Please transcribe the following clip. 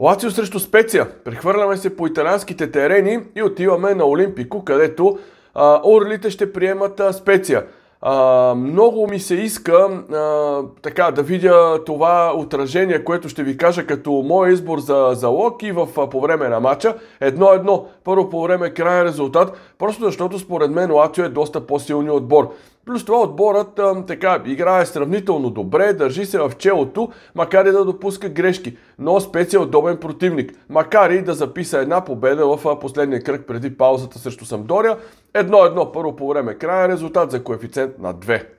Лацио срещу Специя. Прехвърляме се по италянските терени и отиваме на Олимпико, където а, орлите ще приемат а, Специя. А, много ми се иска а, така, да видя това отражение, което ще ви кажа като мой избор за залог и в, а, по време на матча. Едно-едно, първо по време крайен резултат, просто защото според мен Лацио е доста по силни отбор. Плюс това отборът а, така играе сравнително добре, държи се в челото, макар и да допуска грешки, но специя удобен противник. Макар и да записа една победа в последния кръг преди паузата срещу Самдория, едно-едно първо по време края резултат за коефициент на 2.